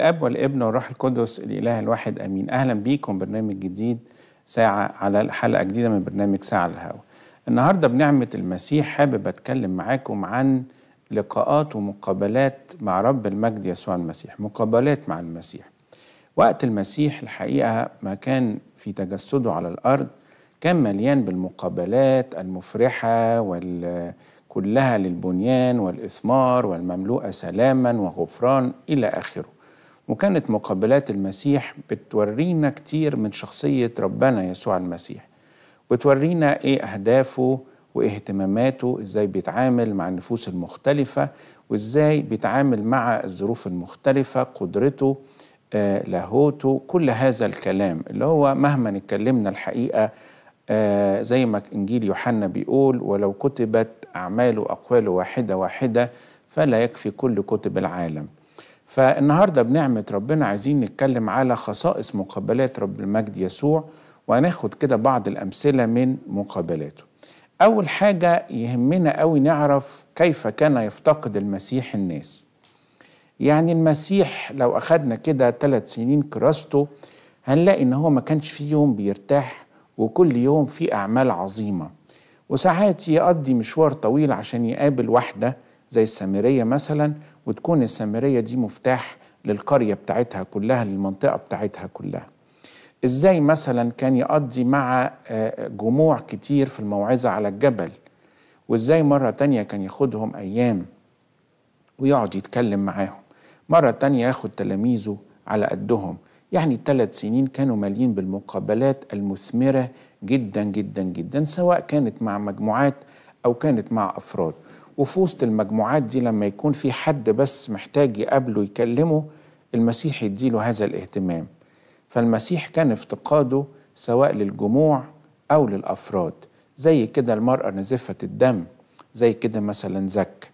الاب والابن والروح القدس الاله الواحد امين اهلا بيكم برنامج جديد ساعه على حلقه جديده من برنامج ساعه على الهوا النهارده بنعمه المسيح حابب اتكلم معاكم عن لقاءات ومقابلات مع رب المجد يسوع المسيح مقابلات مع المسيح وقت المسيح الحقيقه ما كان في تجسده على الارض كان مليان بالمقابلات المفرحه وال كلها للبنيان والإثمار والمملوءة سلاما وغفران إلى آخره وكانت مقابلات المسيح بتورينا كتير من شخصية ربنا يسوع المسيح بتورينا إيه أهدافه واهتماماته إزاي بيتعامل مع النفوس المختلفة وإزاي بيتعامل مع الظروف المختلفة قدرته آه لاهوته كل هذا الكلام اللي هو مهما اتكلمنا الحقيقة آه زي ما إنجيل يوحنا بيقول ولو كتبت أعماله أقواله واحدة واحدة فلا يكفي كل كتب العالم فالنهاردة بنعمة ربنا عايزين نتكلم على خصائص مقابلات رب المجد يسوع وهناخد كده بعض الأمثلة من مقابلاته أول حاجة يهمنا أوي نعرف كيف كان يفتقد المسيح الناس يعني المسيح لو أخدنا كده ثلاث سنين كراسته هنلاقي إن هو ما كانش فيه يوم بيرتاح وكل يوم فيه أعمال عظيمة وساعات يقضي مشوار طويل عشان يقابل واحدة زي السامرية مثلا وتكون السامرية دي مفتاح للقرية بتاعتها كلها للمنطقة بتاعتها كلها ازاي مثلا كان يقضي مع آه، جموع كتير في الموعظة على الجبل وازاي مرة تانية كان ياخدهم أيام ويقعد يتكلم معاهم مرة تانية ياخد تلاميذه على قدهم يعني الثلاث سنين كانوا مالين بالمقابلات المثمرة جدا جدا جدا سواء كانت مع مجموعات أو كانت مع أفراد وفي وسط المجموعات دي لما يكون في حد بس محتاج يقابله يكلمه المسيح يديله هذا الاهتمام فالمسيح كان افتقاده سواء للجموع أو للأفراد زي كده المرأة نزفة الدم زي كده مثلا زك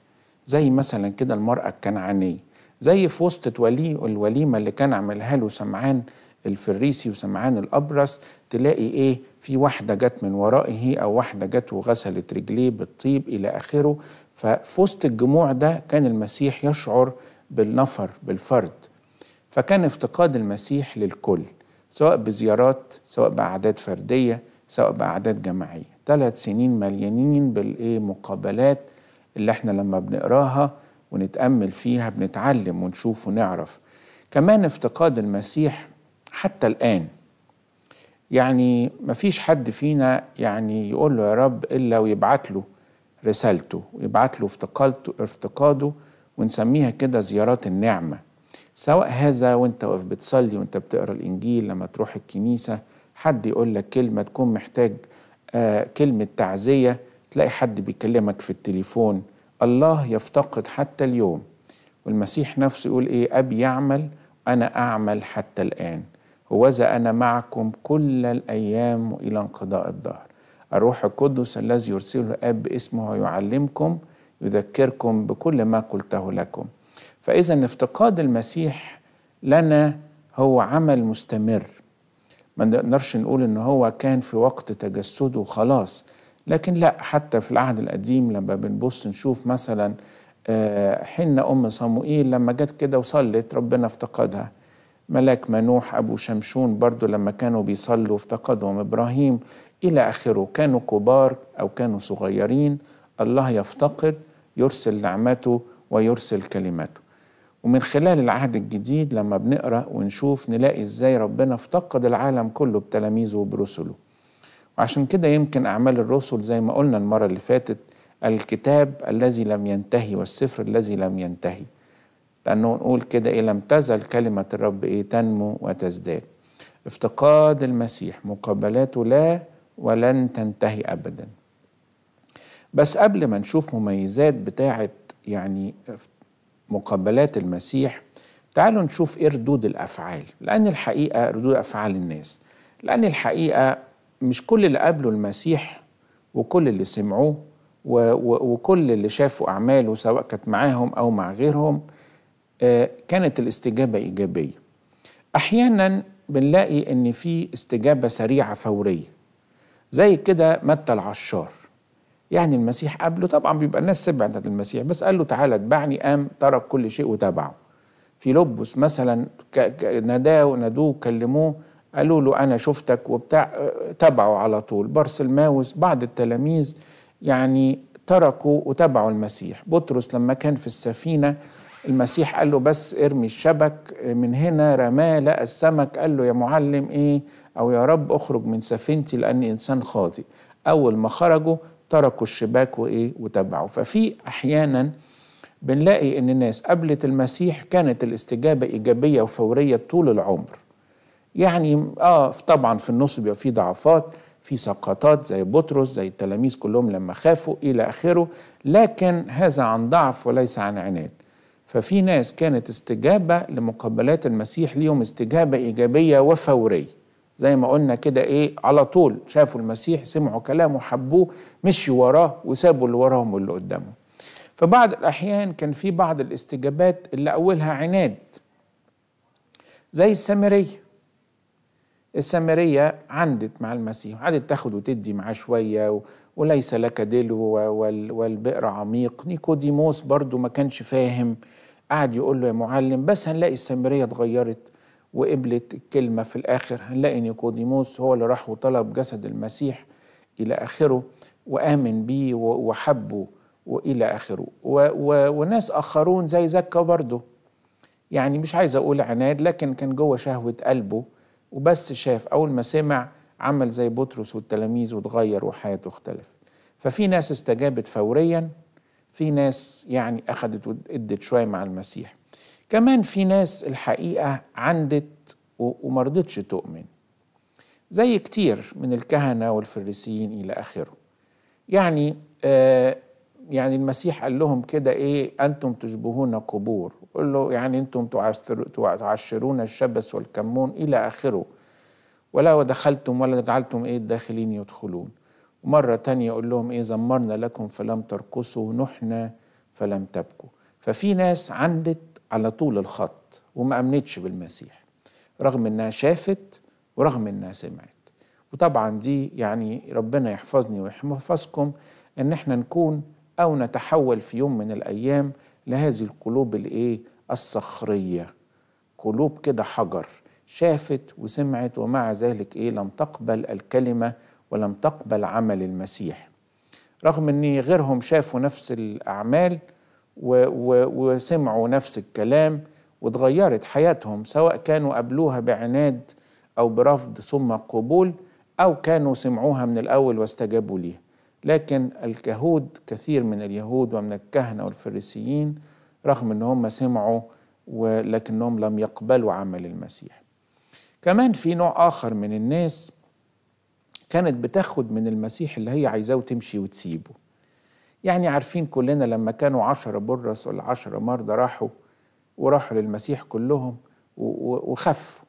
زي مثلا كده المرأة الكنعانية زي في وسط ولي الوليمة اللي كان عملها له سمعان الفريسي وسمعان الأبرص تلاقي إيه في واحدة جت من ورائه أو واحدة جت وغسلت رجليه بالطيب إلى آخره ففي وسط الجموع ده كان المسيح يشعر بالنفر بالفرد فكان افتقاد المسيح للكل سواء بزيارات سواء بأعداد فردية سواء بأعداد جماعية ثلاث سنين مليانين بالإيه مقابلات اللي احنا لما بنقراها ونتأمل فيها بنتعلم ونشوف ونعرف كمان افتقاد المسيح حتى الآن يعني مفيش حد فينا يعني يقول له يا رب إلا ويبعت له رسالته ويبعت له افتقالته افتقاده ونسميها كده زيارات النعمة سواء هذا وانت واقف بتصلي وانت بتقرا الانجيل لما تروح الكنيسه حد يقول لك كلمه تكون محتاج آه، كلمه تعزيه تلاقي حد بيكلمك في التليفون الله يفتقد حتى اليوم والمسيح نفسه يقول ايه ابي يعمل انا اعمل حتى الان هوذا انا معكم كل الايام والى انقضاء الدهر الروح القدس الذي يرسله الآب باسمه ويعلمكم يذكركم بكل ما قلته لكم فإذا افتقاد المسيح لنا هو عمل مستمر ما نقدرش نقول ان هو كان في وقت تجسده وخلاص لكن لا حتى في العهد القديم لما بنبص نشوف مثلا حنة آه، أم صموئيل لما جت كده وصلت ربنا افتقدها ملاك منوح أبو شمشون برضو لما كانوا بيصلوا افتقدهم إبراهيم إلى آخره كانوا كبار أو كانوا صغيرين الله يفتقد يرسل نعمته ويرسل كلماته ومن خلال العهد الجديد لما بنقرأ ونشوف نلاقي إزاي ربنا افتقد العالم كله بتلاميذه وبرسله وعشان كده يمكن أعمال الرسل زي ما قلنا المرة اللي فاتت الكتاب الذي لم ينتهي والسفر الذي لم ينتهي لأنه نقول كده إيه لم تزل كلمة الرب إيه تنمو وتزداد افتقاد المسيح مقابلاته لا ولن تنتهي أبدا بس قبل ما نشوف مميزات بتاعة يعني مقابلات المسيح تعالوا نشوف إيه ردود الأفعال لأن الحقيقة ردود أفعال الناس لأن الحقيقة مش كل اللي قابلوا المسيح وكل اللي سمعوه وكل اللي شافوا أعماله سواء كانت معاهم أو مع غيرهم كانت الاستجابة إيجابية أحيانا بنلاقي أن في استجابة سريعة فورية زي كده متى العشار يعني المسيح قبله طبعا بيبقى الناس سبع عند المسيح بس قال له تعالى اتبعني قام ترك كل شيء وتبعه في لبس مثلا ناداه ونادوه كلموه قالوا له انا شفتك وبتاع تبعه على طول الماوس بعض التلاميذ يعني تركوا وتبعوا المسيح بطرس لما كان في السفينه المسيح قال له بس ارمي الشبك من هنا رماه لقى السمك قال له يا معلم ايه او يا رب اخرج من سفينتي لاني انسان خاطئ اول ما خرجوا تركوا الشباك وايه وتبعوا ففي احيانا بنلاقي ان الناس قبلت المسيح كانت الاستجابه ايجابيه وفوريه طول العمر يعني اه طبعا في النص بيبقى في ضعفات في سقطات زي بطرس زي التلاميذ كلهم لما خافوا الى اخره لكن هذا عن ضعف وليس عن عناد ففي ناس كانت استجابة لمقابلات المسيح ليهم استجابة إيجابية وفورية زي ما قلنا كده إيه على طول شافوا المسيح سمعوا كلامه حبوه مشوا وراه وسابوا اللي وراهم واللي قدامهم فبعض الأحيان كان في بعض الاستجابات اللي أولها عناد زي السامرية السامرية عندت مع المسيح عادت تاخد وتدي معاه شوية و... وليس لك دلو وال... والبئر عميق نيكوديموس برضو ما كانش فاهم قعد يقول له يا معلم بس هنلاقي السامريه اتغيرت وقبلت الكلمه في الاخر هنلاقي نيقوديموس هو اللي راح وطلب جسد المسيح الى اخره وامن بيه وحبه والى اخره و و وناس اخرون زي زكا برضه يعني مش عايز اقول عناد لكن كان جوه شهوه قلبه وبس شاف اول ما سمع عمل زي بطرس والتلاميذ واتغير وحياته اختلفت ففي ناس استجابت فوريا في ناس يعني أخدت وادت شوية مع المسيح كمان في ناس الحقيقة عندت ومرضتش تؤمن زي كتير من الكهنة والفريسيين إلى آخره يعني آه يعني المسيح قال لهم كده ايه انتم تشبهون قبور قال له يعني انتم تعشرون الشبس والكمون الى اخره ولا ودخلتم ولا جعلتم ايه الداخلين يدخلون مرة تانية يقول لهم إيه زمرنا لكم فلم ترقصوا نحن فلم تبكوا ففي ناس عندت على طول الخط وما أمنتش بالمسيح رغم إنها شافت ورغم إنها سمعت وطبعا دي يعني ربنا يحفظني ويحفظكم إن احنا نكون أو نتحول في يوم من الأيام لهذه القلوب الإيه الصخرية قلوب كده حجر شافت وسمعت ومع ذلك إيه لم تقبل الكلمة ولم تقبل عمل المسيح رغم ان غيرهم شافوا نفس الاعمال و و وسمعوا نفس الكلام وتغيرت حياتهم سواء كانوا قبلوها بعناد او برفض ثم قبول او كانوا سمعوها من الاول واستجابوا ليها لكن الكهود كثير من اليهود ومن الكهنه والفريسيين رغم ان هم سمعوا ولكنهم لم يقبلوا عمل المسيح كمان في نوع اخر من الناس كانت بتاخد من المسيح اللي هي عايزاه وتمشي وتسيبه يعني عارفين كلنا لما كانوا عشرة برس ولا مرضى راحوا وراحوا للمسيح كلهم وخفوا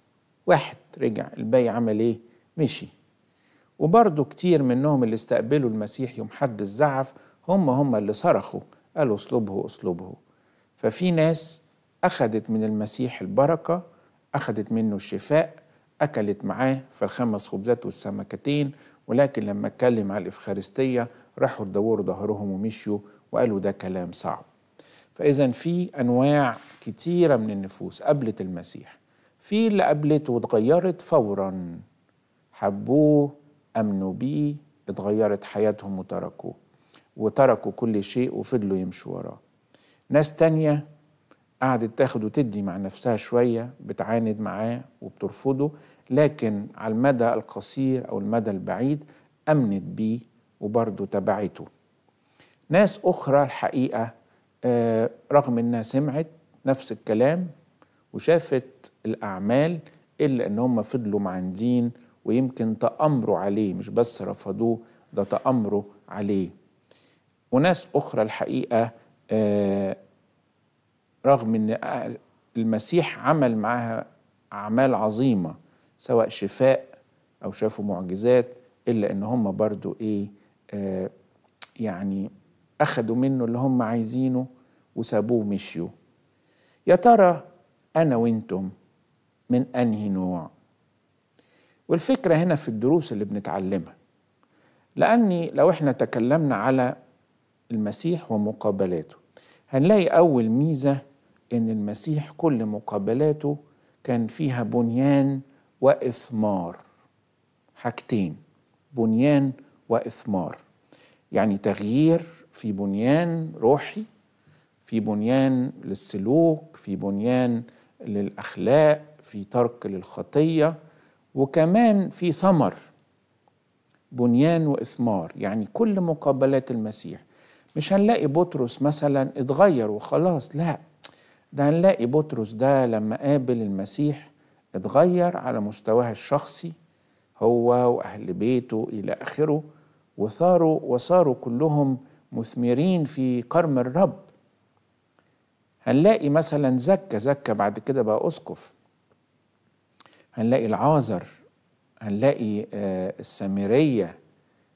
واحد رجع الباقي عمل ايه مشي وبرضه كتير منهم اللي استقبلوا المسيح يوم حد الزعف هم هم اللي صرخوا قالوا اسلوبه اسلوبه ففي ناس أخذت من المسيح البركة أخذت منه الشفاء أكلت معاه في الخمس خبزات والسمكتين ولكن لما اتكلم على الإفخارستية راحوا تدوروا ظهرهم ومشيوا وقالوا ده كلام صعب فإذا في أنواع كتيرة من النفوس قبلت المسيح في اللي قبلته واتغيرت فورا حبوه أمنوا بيه اتغيرت حياتهم وتركوه وتركوا كل شيء وفضلوا يمشوا وراه ناس تانية قعدت تاخد وتدي مع نفسها شوية بتعاند معاه وبترفضه لكن على المدى القصير أو المدى البعيد أمنت بيه وبرضه تبعته ناس أخرى الحقيقة آه، رغم إنها سمعت نفس الكلام وشافت الأعمال إلا إن هم فضلوا معاندين ويمكن تأمروا عليه مش بس رفضوه ده تأمروا عليه وناس أخرى الحقيقة آه، رغم ان المسيح عمل معاها اعمال عظيمه سواء شفاء او شافوا معجزات الا ان هم برضو ايه آه يعني اخدوا منه اللي هم عايزينه وسابوه مشيوا يا ترى انا وانتم من انهي نوع والفكره هنا في الدروس اللي بنتعلمها لاني لو احنا تكلمنا على المسيح ومقابلاته هنلاقي اول ميزه ان المسيح كل مقابلاته كان فيها بنيان واثمار حاجتين بنيان واثمار يعني تغيير في بنيان روحي في بنيان للسلوك في بنيان للاخلاق في ترك للخطيه وكمان في ثمر بنيان واثمار يعني كل مقابلات المسيح مش هنلاقي بطرس مثلا اتغير وخلاص لا ده هنلاقي بطرس ده لما قابل المسيح اتغير على مستواه الشخصي هو وأهل بيته إلى آخره وصاروا وصاروا كلهم مثمرين في كرم الرب هنلاقي مثلا زكا زكا بعد كده بقى أسقف هنلاقي العازر هنلاقي آه، السامرية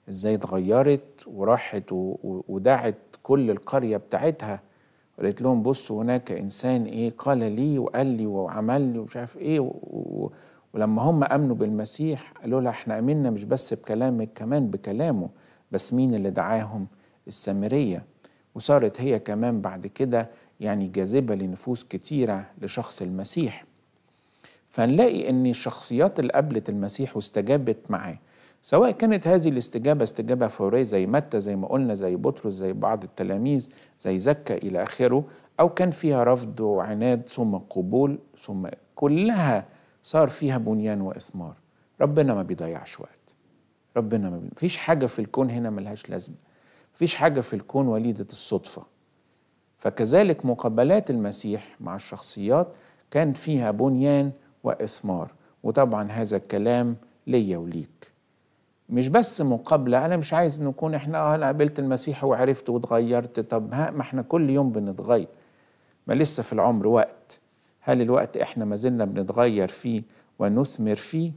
ازاي اتغيرت وراحت ودعت كل القرية بتاعتها قالت لهم بصوا هناك انسان ايه قال لي وقال لي وعمل لي ومش عارف ايه ولما هم امنوا بالمسيح قالوا لها احنا امنا مش بس بكلامك كمان بكلامه بس مين اللي دعاهم السامريه وصارت هي كمان بعد كده يعني جاذبه لنفوس كتيره لشخص المسيح فنلاقي ان الشخصيات اللي قابلت المسيح واستجابت معاه سواء كانت هذه الاستجابة استجابة فورية زي متى زي ما قلنا زي بطرس زي بعض التلاميذ زي زكا إلى آخره أو كان فيها رفض وعناد ثم قبول ثم كلها صار فيها بنيان وإثمار ربنا ما بيضيعش وقت ربنا ما فيش حاجة في الكون هنا ملهاش لازمة فيش حاجة في الكون وليدة الصدفة فكذلك مقابلات المسيح مع الشخصيات كان فيها بنيان وإثمار وطبعا هذا الكلام ليا وليك مش بس مقابله انا مش عايز نكون احنا آه، انا قابلت المسيح وعرفت واتغيرت طب ها ما احنا كل يوم بنتغير ما لسه في العمر وقت هل الوقت احنا ما زلنا بنتغير فيه ونثمر فيه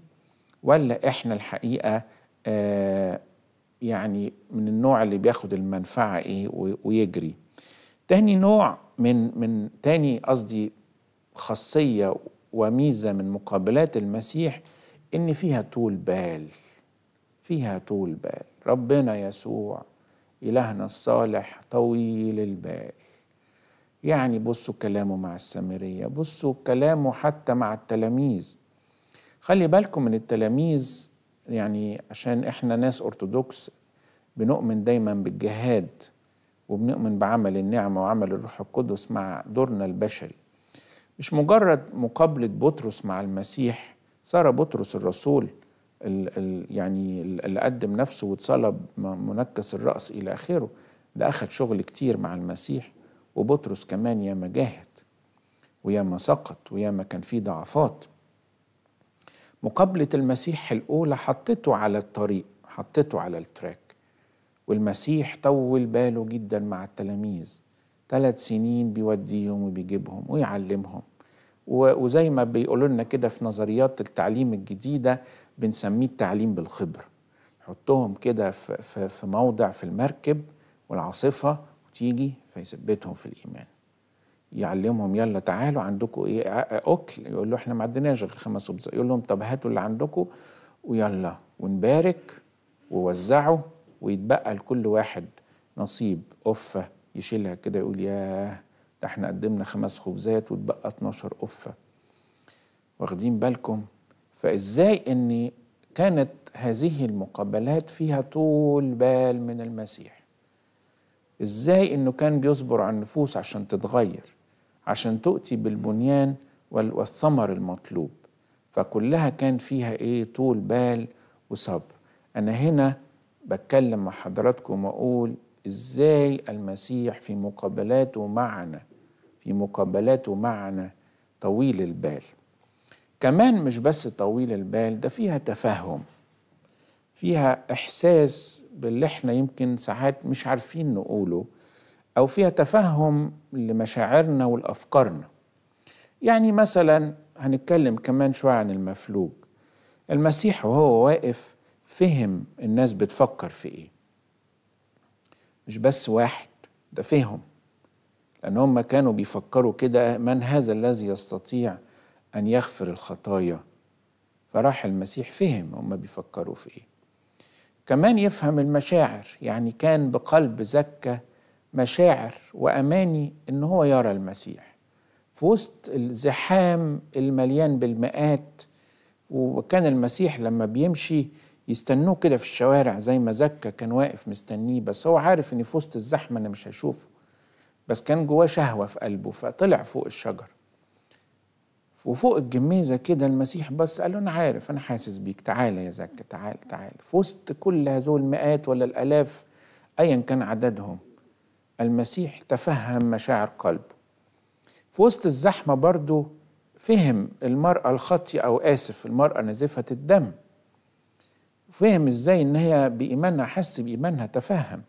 ولا احنا الحقيقه آه يعني من النوع اللي بياخد المنفعه ايه ويجري تاني نوع من من تاني قصدي خاصيه وميزه من مقابلات المسيح ان فيها طول بال فيها طول بال ربنا يسوع إلهنا الصالح طويل البال يعني بصوا كلامه مع السامرية بصوا كلامه حتى مع التلاميذ خلي بالكم من التلاميذ يعني عشان احنا ناس أرثوذكس بنؤمن دايما بالجهاد وبنؤمن بعمل النعمة وعمل الروح القدس مع دورنا البشري مش مجرد مقابلة بطرس مع المسيح صار بطرس الرسول الـ الـ يعني اللي قدم نفسه واتصلب منكس الرأس إلى آخره ده اخذ شغل كتير مع المسيح وبطرس كمان ياما جاهد وياما سقط وياما كان فيه ضعفات مقابلة المسيح الأولى حطته على الطريق حطته على التراك والمسيح طول باله جدا مع التلاميذ ثلاث سنين بيوديهم وبيجيبهم ويعلمهم وزي ما بيقولوا لنا كده في نظريات التعليم الجديده بنسميه التعليم بالخبرة يحطهم كده في, موضع في المركب والعاصفة وتيجي فيثبتهم في الإيمان يعلمهم يلا تعالوا عندكم ايه اكل يقول له احنا ما عندناش غير خمس خبز يقول لهم طب هاتوا اللي عندكم ويلا ونبارك ووزعوا ويتبقى لكل واحد نصيب قفه يشيلها كده يقول ياه ده احنا قدمنا خمس خبزات واتبقى 12 قفه واخدين بالكم فازاي ان كانت هذه المقابلات فيها طول بال من المسيح ازاي انه كان بيصبر على النفوس عشان تتغير عشان تؤتي بالبنيان والثمر المطلوب فكلها كان فيها ايه طول بال وصبر انا هنا بتكلم مع حضراتكم واقول ازاي المسيح في مقابلاته معنا في مقابلاته معنا طويل البال كمان مش بس طويل البال ده فيها تفهم فيها إحساس باللي احنا يمكن ساعات مش عارفين نقوله أو فيها تفهم لمشاعرنا ولأفكارنا يعني مثلا هنتكلم كمان شوية عن المفلوج المسيح وهو واقف فهم الناس بتفكر في إيه مش بس واحد ده فهم لأن هم كانوا بيفكروا كده من هذا الذي يستطيع أن يغفر الخطايا فراح المسيح فهم هم بيفكروا في إيه كمان يفهم المشاعر يعني كان بقلب زكى مشاعر وأماني إن هو يرى المسيح في وسط الزحام المليان بالمئات وكان المسيح لما بيمشي يستنوه كده في الشوارع زي ما زكى كان واقف مستنيه بس هو عارف ان في وسط الزحمه انا مش هشوفه بس كان جواه شهوه في قلبه فطلع فوق الشجر وفوق الجميزة كده المسيح بس قال له أنا عارف أنا حاسس بيك تعالى يا زكي تعال تعال في وسط كل هذول المئات ولا الآلاف أيا كان عددهم المسيح تفهم مشاعر قلبه في وسط الزحمة برضو فهم المرأة الخطية أو آسف المرأة نزفة الدم فهم إزاي إن هي بإيمانها حس بإيمانها تفهم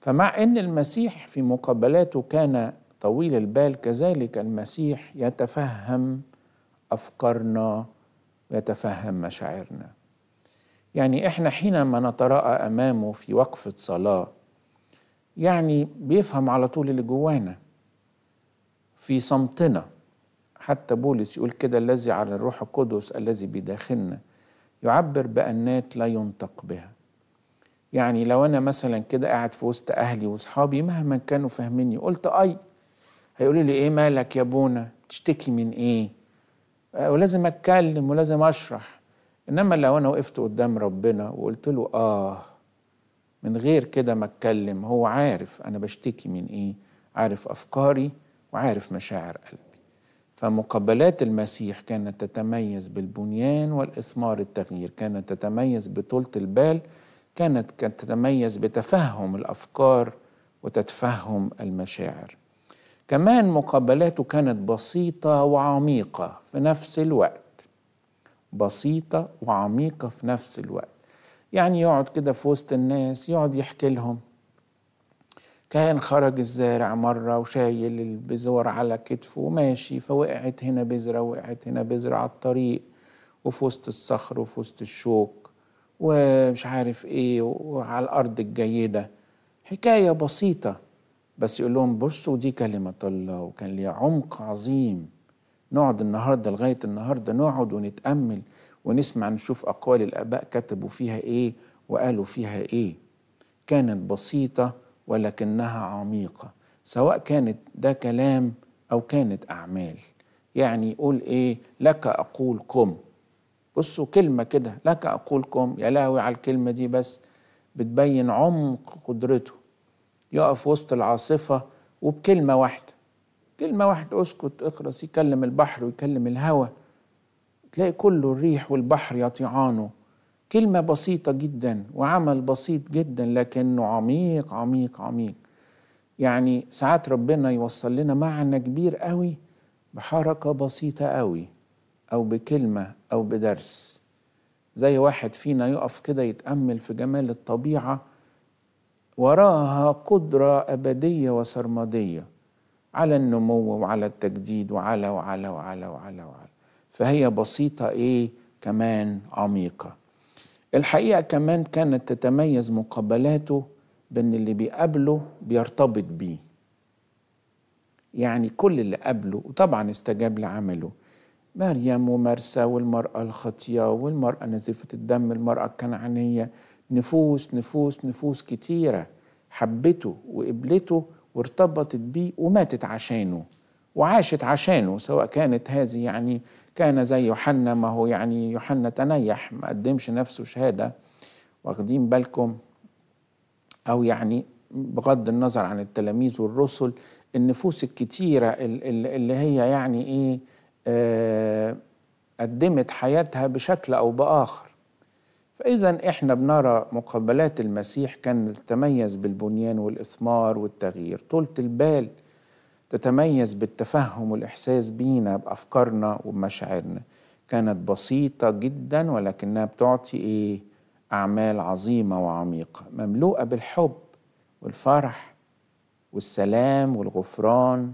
فمع أن المسيح في مقابلاته كان طويل البال كذلك المسيح يتفهم أفكارنا ويتفهم مشاعرنا يعني إحنا حينما نتراءى أمامه في وقفة صلاة يعني بيفهم على طول اللي جوانا في صمتنا حتى بولس يقول كده الذي على الروح القدس الذي بداخلنا يعبر بأنات لا ينطق بها يعني لو أنا مثلا كده قاعد في وسط أهلي وأصحابي مهما كانوا فاهميني قلت أي هيقولوا لي إيه مالك يا بونا تشتكي من إيه آه، ولازم اتكلم ولازم اشرح انما لو انا وقفت قدام ربنا وقلت له اه من غير كده ما اتكلم هو عارف انا بشتكي من ايه عارف افكاري وعارف مشاعر قلبي فمقابلات المسيح كانت تتميز بالبنيان والاثمار التغيير كانت تتميز بطولة البال كانت تتميز بتفهم الافكار وتتفهم المشاعر كمان مقابلاته كانت بسيطة وعميقة في نفس الوقت بسيطة وعميقة في نفس الوقت يعني يقعد كده في وسط الناس يقعد يحكي لهم كان خرج الزارع مرة وشايل البذور على كتفه وماشي فوقعت هنا بذرة وقعت هنا بذرة على الطريق وفي وسط الصخر وفي وسط الشوك ومش عارف ايه وعلى الأرض الجيدة حكاية بسيطة بس يقول لهم بصوا دي كلمة الله وكان ليها عمق عظيم نقعد النهاردة لغاية النهاردة نقعد ونتأمل ونسمع نشوف أقوال الآباء كتبوا فيها إيه وقالوا فيها إيه كانت بسيطة ولكنها عميقة سواء كانت ده كلام أو كانت أعمال يعني يقول إيه لك أقولكم بصوا كلمة كده لك أقولكم يا لهوي على الكلمة دي بس بتبين عمق قدرته يقف وسط العاصفة وبكلمة واحدة كلمة واحدة اسكت اخرس يكلم البحر ويكلم الهوى تلاقي كله الريح والبحر يطيعانه كلمة بسيطة جدا وعمل بسيط جدا لكنه عميق عميق عميق يعني ساعات ربنا يوصل لنا معنى كبير قوي بحركة بسيطة قوي أو بكلمة أو بدرس زي واحد فينا يقف كده يتأمل في جمال الطبيعة وراها قدرة أبدية وسرمدية على النمو وعلى التجديد وعلى وعلى وعلى وعلى وعلى فهي بسيطة إيه كمان عميقة الحقيقة كمان كانت تتميز مقابلاته بأن اللي بيقابله بيرتبط بيه يعني كل اللي قابله وطبعا استجاب لعمله مريم ومرسى والمرأة الخطية والمرأة نزيفة الدم المرأة الكنعانية نفوس نفوس نفوس كتيرة حبته وقبلته وارتبطت بيه وماتت عشانه وعاشت عشانه سواء كانت هذه يعني كان زي يوحنا ما هو يعني يوحنا تنيح ما قدمش نفسه شهادة واخدين بالكم أو يعني بغض النظر عن التلاميذ والرسل النفوس الكتيرة اللي هي يعني إيه آه، قدمت حياتها بشكل أو بآخر فإذا إحنا بنرى مقابلات المسيح كانت تتميز بالبنيان والإثمار والتغيير طولة البال تتميز بالتفهم والإحساس بينا بأفكارنا وبمشاعرنا كانت بسيطة جدا ولكنها بتعطي إيه؟ أعمال عظيمة وعميقة مملوءة بالحب والفرح والسلام والغفران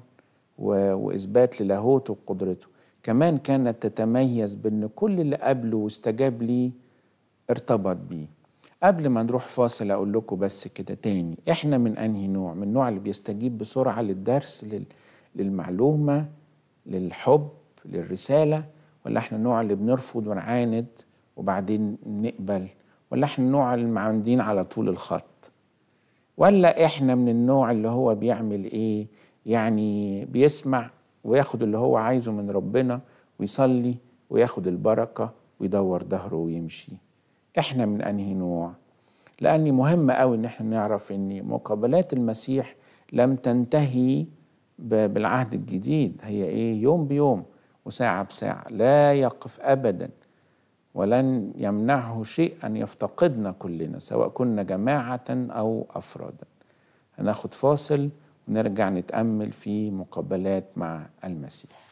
وإثبات للاهوته وقدرته كمان كانت تتميز بأن كل اللي قبله واستجاب ليه ارتبط بيه قبل ما نروح فاصل اقول لكم بس كده تاني احنا من انهي نوع من النوع اللي بيستجيب بسرعه للدرس لل... للمعلومه للحب للرساله ولا احنا النوع اللي بنرفض ونعاند وبعدين نقبل ولا احنا النوع اللي معاندين على طول الخط ولا احنا من النوع اللي هو بيعمل ايه يعني بيسمع وياخد اللي هو عايزه من ربنا ويصلي وياخد البركه ويدور ظهره ويمشي احنا من انهي نوع لان مهم قوي ان احنا نعرف ان مقابلات المسيح لم تنتهي بالعهد الجديد هي ايه يوم بيوم وساعه بساعه لا يقف ابدا ولن يمنعه شيء ان يفتقدنا كلنا سواء كنا جماعه او افرادا هناخد فاصل ونرجع نتامل في مقابلات مع المسيح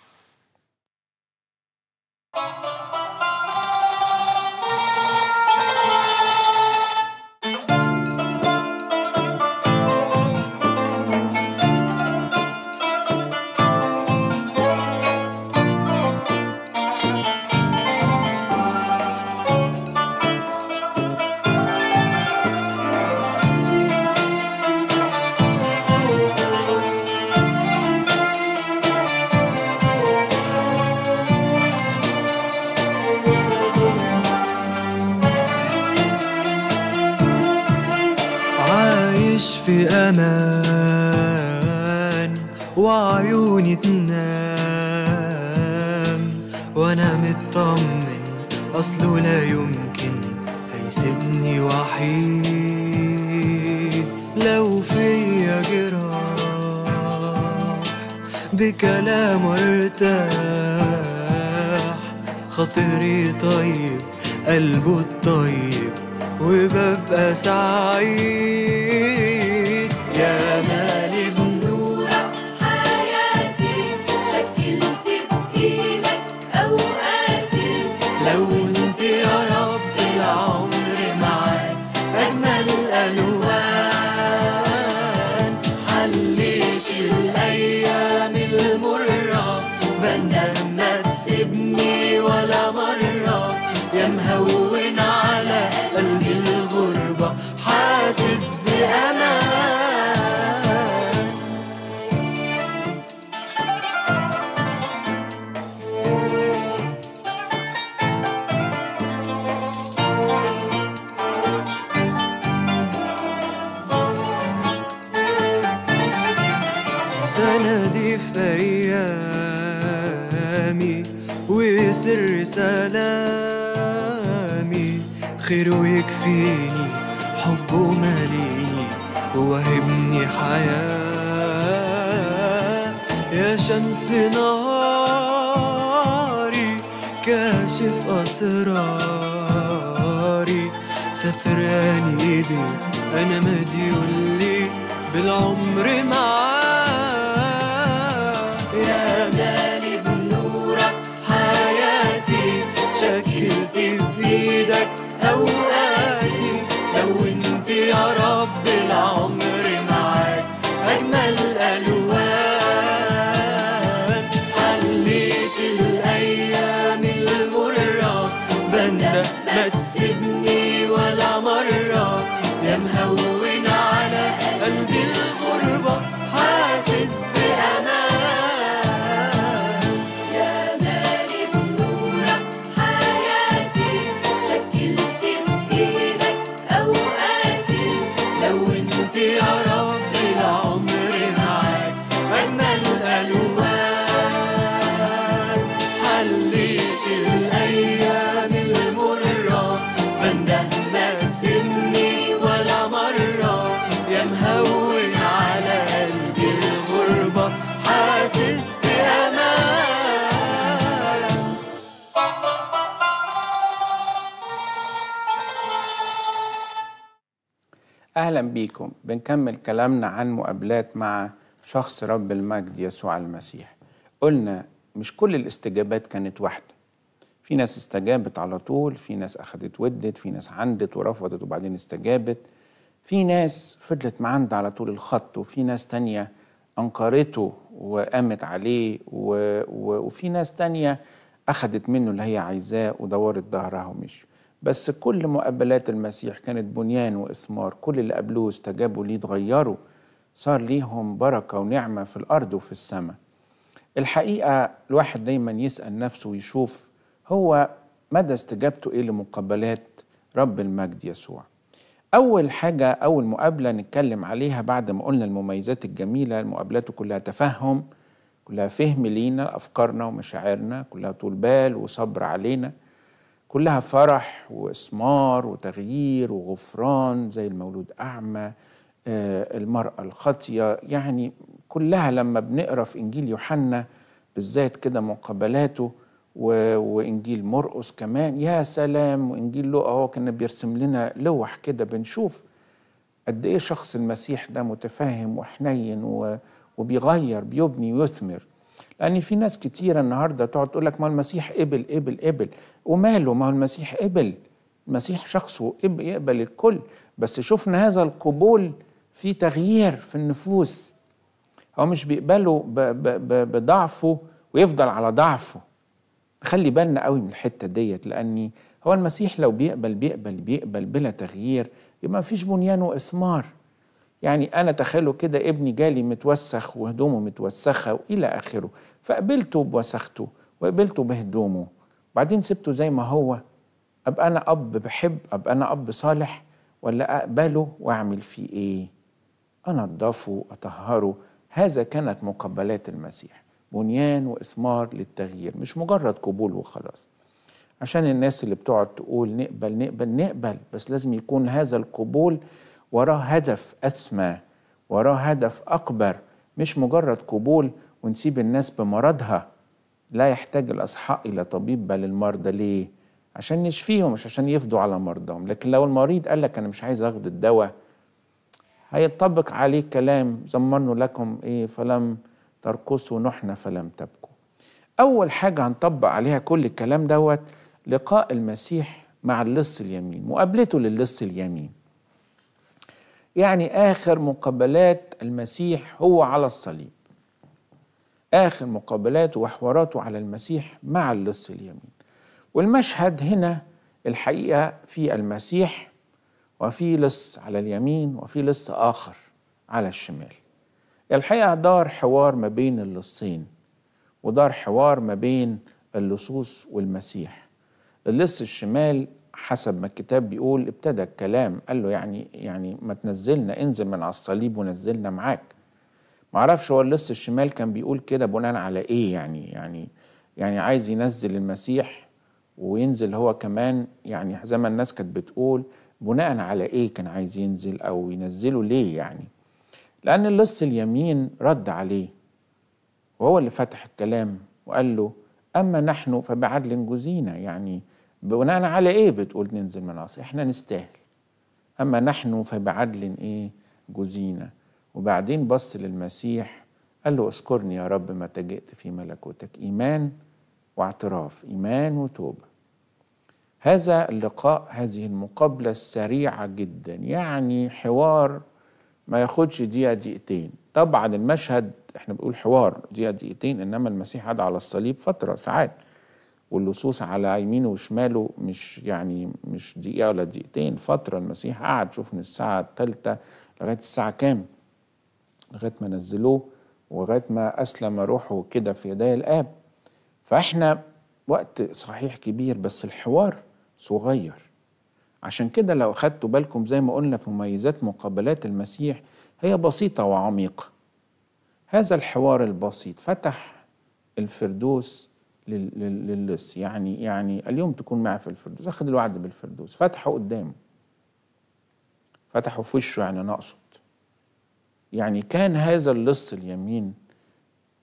أمان وعيوني تنام وأنا مطمن أصله لا يمكن هيسيبني وحيد لو فيا جراح بكلام ارتاح خاطري طيب قلبه الطيب وببقى سعيد بيكم بنكمل كلامنا عن مقابلات مع شخص رب المجد يسوع المسيح قلنا مش كل الاستجابات كانت واحدة في ناس استجابت على طول في ناس أخدت ودت في ناس عندت ورفضت وبعدين استجابت في ناس فضلت معند على طول الخط وفي ناس تانية أنكرته وقامت عليه و... و... وفي ناس تانية أخدت منه اللي هي عايزاه ودورت ظهرها ومشي بس كل مقابلات المسيح كانت بنيان وإثمار كل اللي قبلوه استجابوا ليه اتغيروا صار ليهم بركة ونعمة في الأرض وفي السماء الحقيقة الواحد دايما يسأل نفسه ويشوف هو مدى استجابته إيه لمقابلات رب المجد يسوع أول حاجة أول مقابلة نتكلم عليها بعد ما قلنا المميزات الجميلة مقابلاته كلها تفهم كلها فهم لينا أفكارنا ومشاعرنا كلها طول بال وصبر علينا كلها فرح واسمار وتغيير وغفران زي المولود أعمى آه، المرأة الخاطية يعني كلها لما بنقرأ في إنجيل يوحنا بالذات كده مقابلاته وإنجيل مرقس كمان يا سلام وإنجيل لوقا هو كان بيرسم لنا لوح كده بنشوف قد إيه شخص المسيح ده متفاهم وحنين وبيغير بيبني ويثمر لأن يعني في ناس كتيرة النهاردة تقعد تقول لك ما المسيح قبل قبل قبل وماله ما المسيح قبل المسيح شخصه يقبل الكل بس شفنا هذا القبول في تغيير في النفوس هو مش بيقبله بضعفه ويفضل على ضعفه خلي بالنا قوي من الحتة ديت لأني هو المسيح لو بيقبل بيقبل بيقبل بلا تغيير يبقى فيش بنيان واثمار يعني أنا تخيلوا كده ابني جالي متوسخ وهدومه متوسخة وإلى آخره فقبلته بوسخته وقبلته بهدومه وبعدين سبته زي ما هو أبقى أنا أب بحب أبقى أنا أب صالح ولا أقبله وأعمل فيه إيه انظفه أطهره هذا كانت مقبلات المسيح بنيان وإثمار للتغيير مش مجرد قبول وخلاص عشان الناس اللي بتقعد تقول نقبل نقبل نقبل بس لازم يكون هذا القبول وراه هدف أسمى وراه هدف أكبر مش مجرد قبول ونسيب الناس بمرضها لا يحتاج الأصحاء إلى طبيب بل المرضى ليه؟ عشان نشفيهم مش عشان يفضوا على مرضهم لكن لو المريض قال لك أنا مش عايز أخد الدواء هيطبق عليه كلام زمرنا لكم إيه فلم ترقصوا نحن فلم تبكوا أول حاجة هنطبق عليها كل الكلام دوت لقاء المسيح مع اللص اليمين مقابلته للص اليمين يعني آخر مقابلات المسيح هو على الصليب آخر مقابلاته وحواراته على المسيح مع اللص اليمين والمشهد هنا الحقيقة في المسيح وفي لص على اليمين وفي لص آخر على الشمال الحقيقة دار حوار ما بين اللصين ودار حوار ما بين اللصوص والمسيح اللص الشمال حسب ما الكتاب بيقول ابتدى الكلام قال له يعني يعني ما تنزلنا انزل من على الصليب ونزلنا معاك ما اعرفش هو اللص الشمال كان بيقول كده بناء على ايه يعني يعني يعني عايز ينزل المسيح وينزل هو كمان يعني زي ما الناس كانت بتقول بناء على ايه كان عايز ينزل او ينزله ليه يعني لان اللص اليمين رد عليه وهو اللي فتح الكلام وقال له اما نحن فبعدل جزينا يعني بناء على ايه بتقول ننزل من العصر احنا نستاهل اما نحن فبعدل ايه جزينا وبعدين بص للمسيح قال له اذكرني يا رب ما تجئت في ملكوتك ايمان واعتراف ايمان وتوبه هذا اللقاء هذه المقابلة السريعة جدا يعني حوار ما ياخدش دقيقة دقيقتين طبعا المشهد احنا بنقول حوار دقيقة دقيقتين انما المسيح قعد على الصليب فترة ساعات واللصوص على يمينه وشماله مش يعني مش دقيقة ولا دقيقتين فترة المسيح قعد شوف من الساعة الثالثة لغاية الساعة كام لغاية ما نزلوه ولغاية ما أسلم روحه كده في يدي الآب فإحنا وقت صحيح كبير بس الحوار صغير عشان كده لو أخدتوا بالكم زي ما قلنا في مميزات مقابلات المسيح هي بسيطة وعميقة هذا الحوار البسيط فتح الفردوس للص يعني يعني اليوم تكون معي في الفردوس اخذ الوعد بالفردوس فتحه قدامه فتحه في وشه يعني نقصد يعني كان هذا اللص اليمين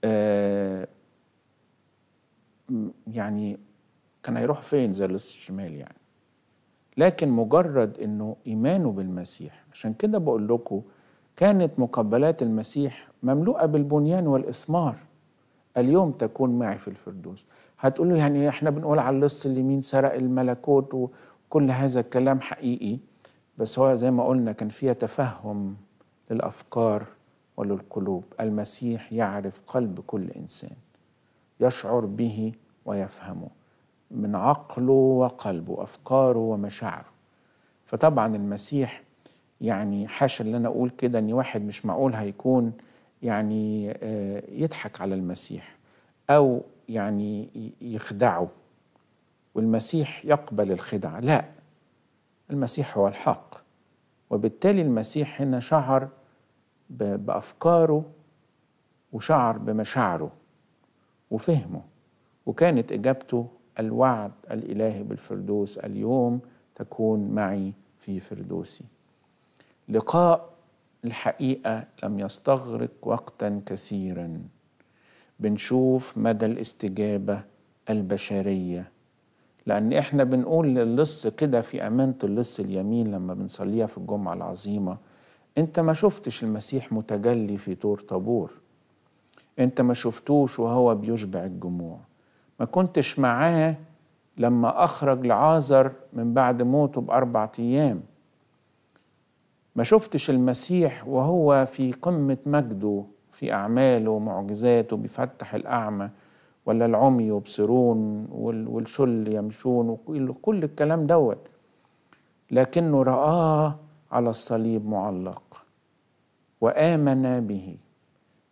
آه يعني كان هيروح فين زي اللص الشمال يعني لكن مجرد انه ايمانه بالمسيح عشان كده بقول لكم كانت مقبلات المسيح مملوءه بالبنيان والاثمار اليوم تكون معي في الفردوس هتقول له يعني احنا بنقول على اللص اللي مين سرق الملكوت وكل هذا الكلام حقيقي بس هو زي ما قلنا كان فيها تفهم للافكار وللقلوب المسيح يعرف قلب كل انسان يشعر به ويفهمه من عقله وقلبه افكاره ومشاعره فطبعا المسيح يعني حاشا اللي انا اقول كده ان واحد مش معقول هيكون يعني آه، يضحك على المسيح أو يعني يخدعه والمسيح يقبل الخدعة لا المسيح هو الحق وبالتالي المسيح هنا شعر بأفكاره وشعر بمشاعره وفهمه وكانت إجابته الوعد الإلهي بالفردوس اليوم تكون معي في فردوسي لقاء الحقيقه لم يستغرق وقتا كثيرا بنشوف مدى الاستجابه البشريه لان احنا بنقول للص كده في امانه اللص اليمين لما بنصليها في الجمعه العظيمه انت ما شفتش المسيح متجلي في طور طابور انت ما شفتوش وهو بيشبع الجموع ما كنتش معاه لما اخرج لعازر من بعد موته باربع ايام ما شفتش المسيح وهو في قمة مجده في أعماله ومعجزاته بيفتح الأعمى ولا العمي يبصرون والشل يمشون وكل الكلام دوت لكنه رآه على الصليب معلق وآمن به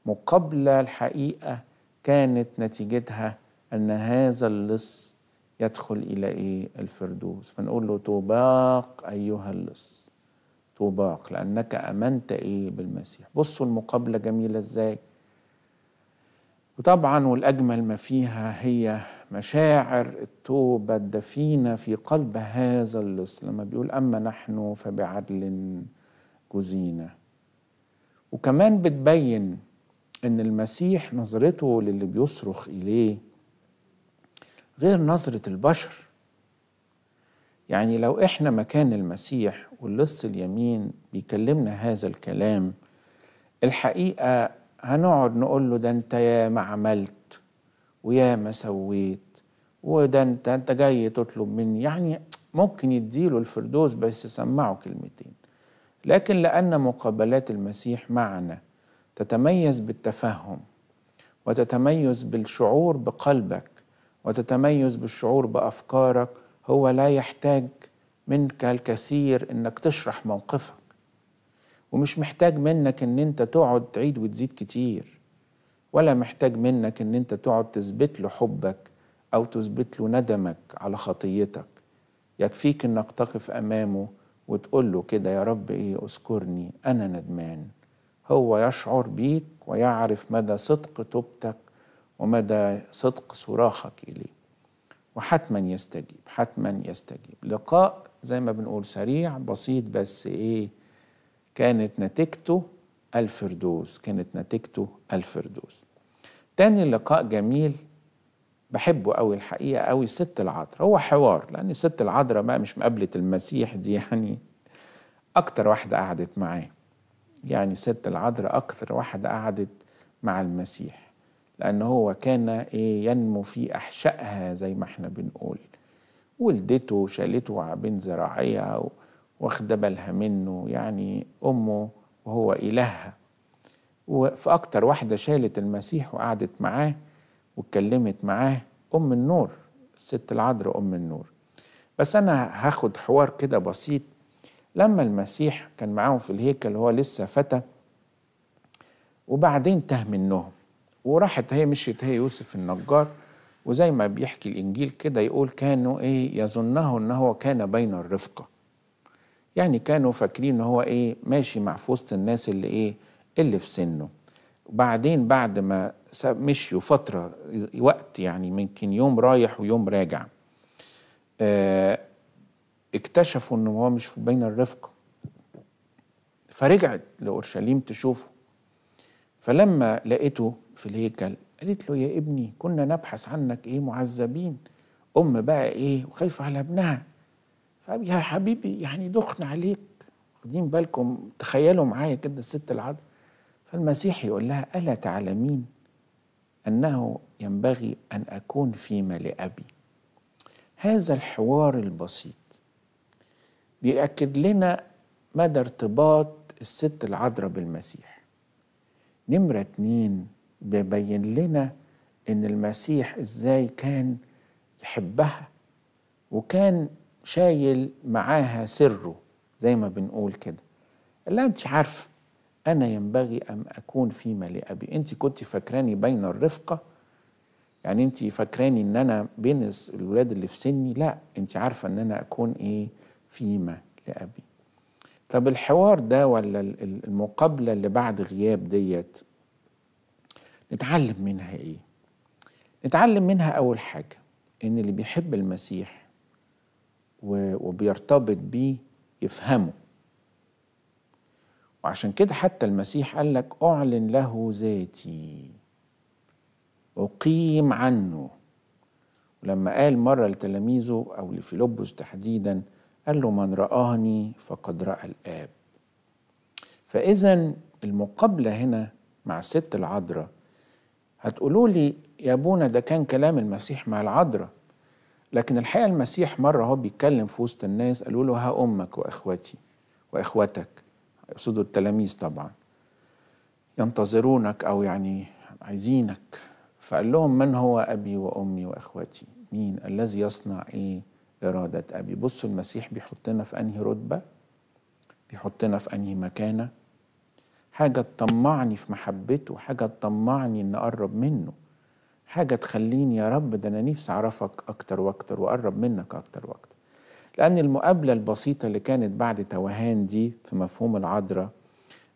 مقابلة الحقيقة كانت نتيجتها أن هذا اللص يدخل إلى إيه الفردوس فنقول له توباق أيها اللص تباق لأنك أمنت إيه بالمسيح بصوا المقابلة جميلة إزاي وطبعا والأجمل ما فيها هي مشاعر التوبة الدفينة في قلب هذا اللص لما بيقول أما نحن فبعدل جزينا وكمان بتبين ان المسيح نظرته للي بيصرخ اليه غير نظره البشر يعني لو احنا مكان المسيح واللص اليمين بيكلمنا هذا الكلام الحقيقة هنقعد نقول له ده انت يا ما عملت ويا ما سويت وده انت انت جاي تطلب مني يعني ممكن يديله الفردوس بس يسمعه كلمتين لكن لأن مقابلات المسيح معنا تتميز بالتفهم وتتميز بالشعور بقلبك وتتميز بالشعور بأفكارك هو لا يحتاج منك الكثير انك تشرح موقفك ومش محتاج منك ان انت تقعد تعيد وتزيد كتير ولا محتاج منك ان انت تقعد تثبت له حبك او تثبت له ندمك على خطيتك يكفيك انك تقف امامه وتقول له كده يا رب ايه اذكرني انا ندمان هو يشعر بيك ويعرف مدى صدق توبتك ومدى صدق صراخك اليه وحتما يستجيب حتما يستجيب لقاء زي ما بنقول سريع بسيط بس ايه كانت نتيجته الفردوس كانت نتيجته الفردوس تاني لقاء جميل بحبه قوي الحقيقه قوي ست العذراء هو حوار لان ست العذراء بقى مش مقابله المسيح دي يعني اكتر واحده قعدت معاه يعني ست العذراء اكتر واحده قعدت مع المسيح لان هو كان ايه ينمو في احشائها زي ما احنا بنقول ولدته وشالته عابين ذراعيها واخد بالها منه يعني أمه وهو إلهها فأكتر واحدة شالت المسيح وقعدت معاه واتكلمت معاه أم النور الست العذراء أم النور بس أنا هاخد حوار كده بسيط لما المسيح كان معاهم في الهيكل هو لسه فتى وبعدين تاه منهم وراحت هي مشيت هي يوسف النجار وزي ما بيحكي الإنجيل كده يقول كانوا إيه يظنه إن هو كان بين الرفقة يعني كانوا فاكرين إن هو إيه ماشي مع في وسط الناس اللي إيه اللي في سنه وبعدين بعد ما مشيوا فترة وقت يعني ممكن يوم رايح ويوم راجع آه، اكتشفوا إن هو مش بين الرفقة فرجعت لأورشليم تشوفه فلما لقيته في الهيكل قالت له يا ابني كنا نبحث عنك ايه معذبين ام بقى ايه وخايفه على ابنها فقال يا حبيبي يعني دخن عليك واخدين بالكم تخيلوا معايا كده الست العذراء فالمسيح يقول لها الا تعلمين انه ينبغي ان اكون فيما لابي هذا الحوار البسيط بيأكد لنا مدى ارتباط الست العذراء بالمسيح نمرة اتنين بيبين لنا ان المسيح ازاي كان يحبها وكان شايل معاها سره زي ما بنقول كده اللي انت عارفه انا ينبغي ان اكون فيما لابي انت كنت فاكراني بين الرفقه يعني انت فاكراني ان انا بين الولاد اللي في سني لا انت عارفه ان انا اكون ايه فيما لابي طب الحوار ده ولا المقابله اللي بعد غياب ديت نتعلم منها ايه نتعلم منها اول حاجه ان اللي بيحب المسيح وبيرتبط بيه يفهمه وعشان كده حتى المسيح قال لك اعلن له ذاتي اقيم عنه ولما قال مره لتلاميذه او لفيلبس تحديدا قال له من رآني فقد رأى الآب فإذا المقابلة هنا مع الست العذراء هتقولوا لي يا ابونا ده كان كلام المسيح مع العذراء لكن الحقيقه المسيح مره هو بيتكلم في وسط الناس قالوا له ها امك واخوتي واخوتك يقصدوا التلاميذ طبعا ينتظرونك او يعني عايزينك فقال لهم من هو ابي وامي واخوتي مين الذي يصنع ايه اراده ابي بصوا المسيح بيحطنا في انهي رتبه بيحطنا في انهي مكانه حاجة تطمعني في محبته حاجة تطمعني إن أقرب منه حاجة تخليني يا رب ده أنا نفسي أعرفك أكتر وأكتر وأقرب منك أكتر وأكتر لأن المقابلة البسيطة اللي كانت بعد توهان دي في مفهوم العذراء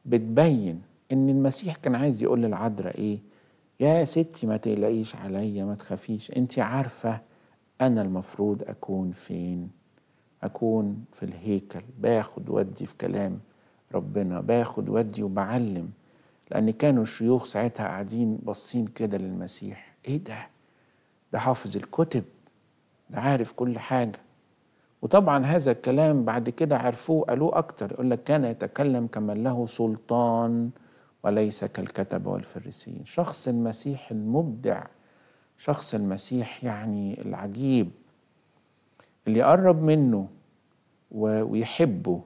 بتبين إن المسيح كان عايز يقول للعذراء إيه يا ستي ما تقلقيش عليا ما تخافيش أنت عارفة أنا المفروض أكون فين أكون في الهيكل باخد ودي في كلام ربنا باخد ودي وبعلم لأن كانوا الشيوخ ساعتها قاعدين باصين كده للمسيح إيه ده؟ ده حافظ الكتب ده عارف كل حاجة وطبعا هذا الكلام بعد كده عرفوه قالوه أكتر يقول لك كان يتكلم كمن له سلطان وليس كالكتب والفريسيين شخص المسيح المبدع شخص المسيح يعني العجيب اللي يقرب منه ويحبه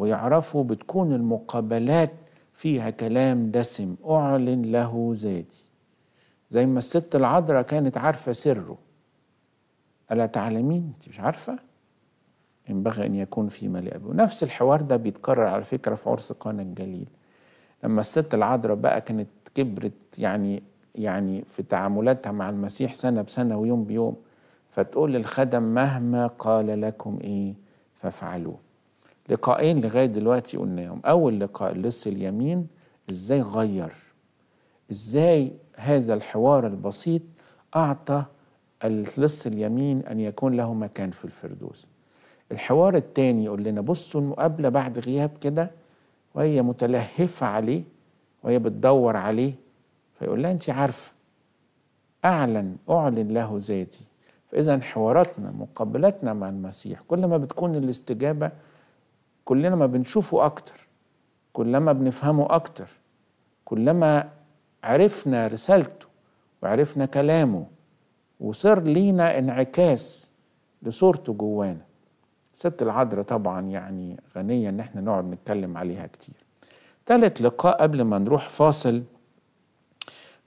ويعرفوا بتكون المقابلات فيها كلام دسم أعلن له ذاتي زي ما الست العذراء كانت عارفة سره ألا تعلمين أنت مش عارفة ينبغي أن يكون في ملئ أبي ونفس الحوار ده بيتكرر على فكرة في عرس قانا الجليل لما الست العذراء بقى كانت كبرت يعني يعني في تعاملاتها مع المسيح سنة بسنة ويوم بيوم فتقول للخدم مهما قال لكم إيه فافعلوه لقاءين لغايه دلوقتي قلناهم اول لقاء اللص اليمين ازاي غير ازاي هذا الحوار البسيط اعطى اللص اليمين ان يكون له مكان في الفردوس الحوار الثاني يقول لنا بصوا المقابله بعد غياب كده وهي متلهفه عليه وهي بتدور عليه فيقول لها انت عارفه اعلن اعلن له ذاتي فاذا حواراتنا مقابلاتنا مع المسيح كل ما بتكون الاستجابه كلنا ما بنشوفه أكتر كلما بنفهمه أكتر كلما عرفنا رسالته وعرفنا كلامه وصار لينا انعكاس لصورته جوانا ست العذراء طبعا يعني غنية ان احنا نقعد نتكلم عليها كتير تالت لقاء قبل ما نروح فاصل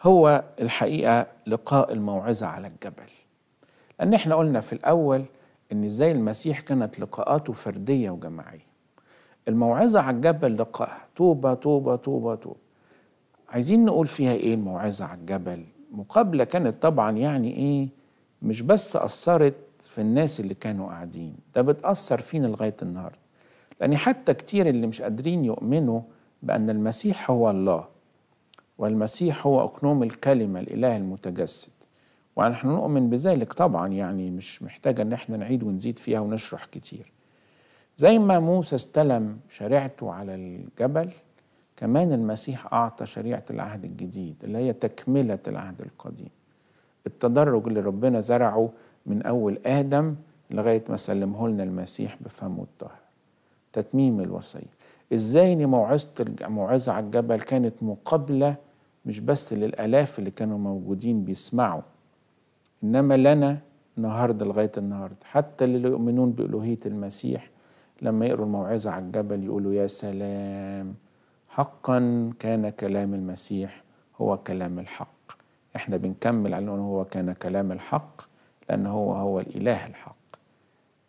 هو الحقيقة لقاء الموعظة على الجبل لأن احنا قلنا في الأول إن إزاي المسيح كانت لقاءاته فردية وجماعية الموعظة على الجبل دقائق توبة توبة توبة توبة عايزين نقول فيها ايه الموعظة على الجبل مقابلة كانت طبعا يعني ايه مش بس أثرت في الناس اللي كانوا قاعدين ده بتأثر فينا لغاية النهاردة لأن حتى كتير اللي مش قادرين يؤمنوا بأن المسيح هو الله والمسيح هو أقنوم الكلمة الإله المتجسد ونحن نؤمن بذلك طبعا يعني مش محتاجة أن احنا نعيد ونزيد فيها ونشرح كتير زي ما موسى استلم شريعته على الجبل كمان المسيح أعطى شريعة العهد الجديد اللي هي تكملة العهد القديم التدرج اللي ربنا زرعه من أول آدم لغاية ما سلمه لنا المسيح بفمه الطاهر تتميم الوصية إزاي إن موعظة الموعظة على الجبل كانت مقابلة مش بس للآلاف اللي كانوا موجودين بيسمعوا إنما لنا النهاردة لغاية النهاردة حتى اللي يؤمنون بألوهية المسيح لما يقروا الموعظة على الجبل يقولوا يا سلام حقا كان كلام المسيح هو كلام الحق احنا بنكمل على انه هو كان كلام الحق لان هو هو الاله الحق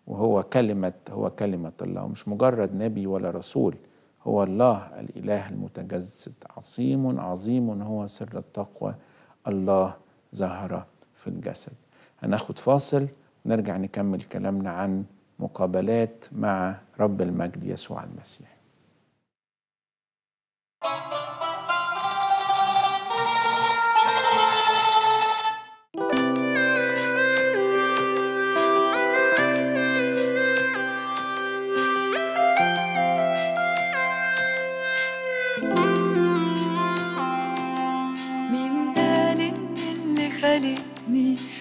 وهو كلمة هو كلمة الله مش مجرد نبي ولا رسول هو الله الإله المتجسد عظيم عظيم هو سر التقوى الله ظهر في الجسد هناخد فاصل ونرجع نكمل كلامنا عن مقابلات مع رب المجد يسوع المسيح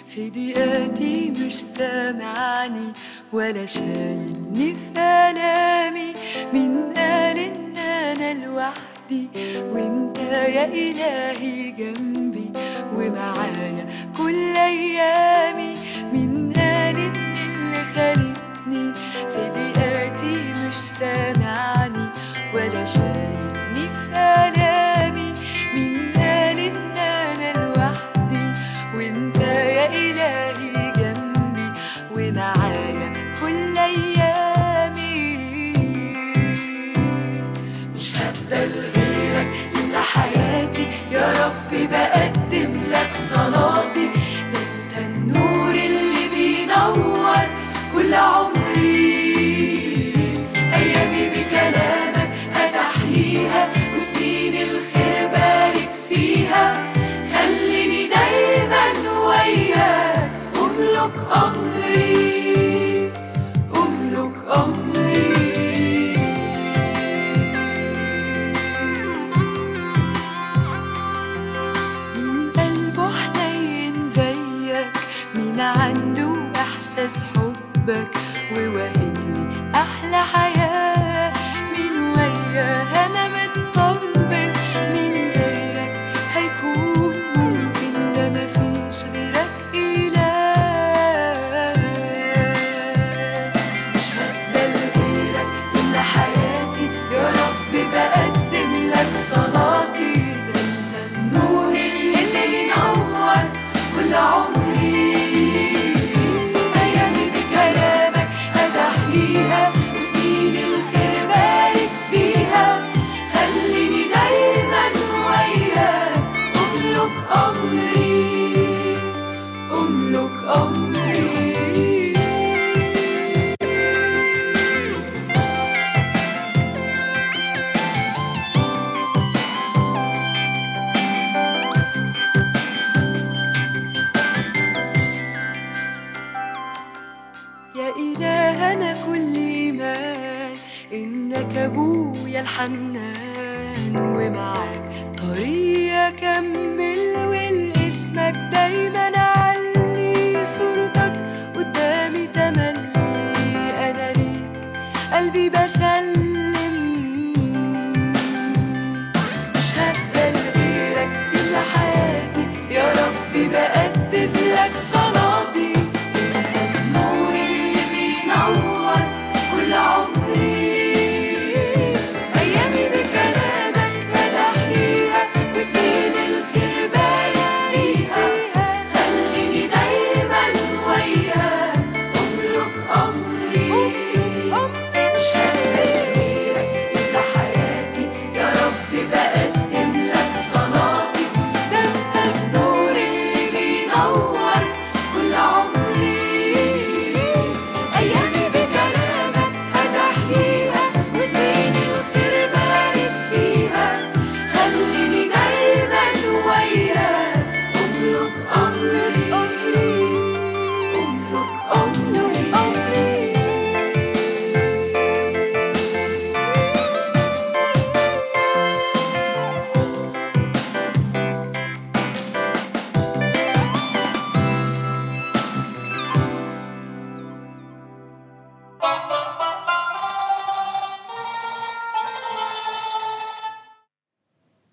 في دقيقتي مش سامعني ولا شايلني في آلامي من قال إن أنا لوحدي وإنت يا إلهي جنبي ومعايا كل أيامي من قال إن اللي خانقني في بيئاتي مش سامعني ولا شايلني ووهملي أحلى حياة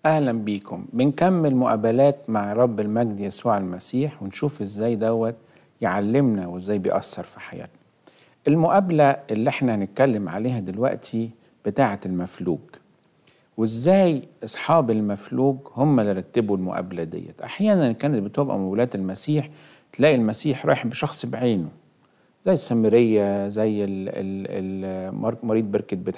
أهلا بيكم بنكمل مقابلات مع رب المجد يسوع المسيح ونشوف إزاي دوت يعلمنا وإزاي بيأثر في حياتنا المقابلة اللي احنا هنتكلم عليها دلوقتي بتاعة المفلوج وإزاي أصحاب المفلوج هم اللي رتبوا المقابلة ديت أحيانا كانت بتبقى مقابلات المسيح تلاقي المسيح رايح بشخص بعينه زي السامرية زي مريض بركة بيت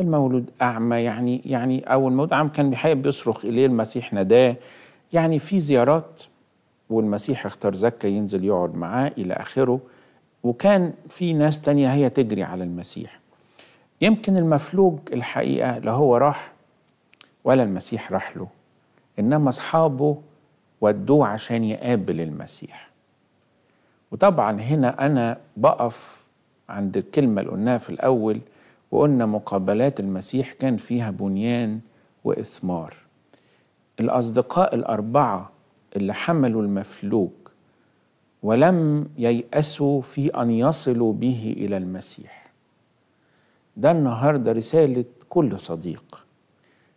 المولود أعمى يعني يعني أو المولود أعمى كان بيحب بيصرخ إليه المسيح ناداه يعني في زيارات والمسيح اختار زكا ينزل يقعد معاه إلى آخره وكان في ناس تانية هي تجري على المسيح يمكن المفلوج الحقيقة لا هو راح ولا المسيح راح له إنما أصحابه ودوه عشان يقابل المسيح وطبعا هنا أنا بقف عند الكلمة اللي قلناها في الأول وقلنا مقابلات المسيح كان فيها بنيان وإثمار الأصدقاء الأربعة اللي حملوا المفلوك ولم ييأسوا في أن يصلوا به إلى المسيح ده النهاردة رسالة كل صديق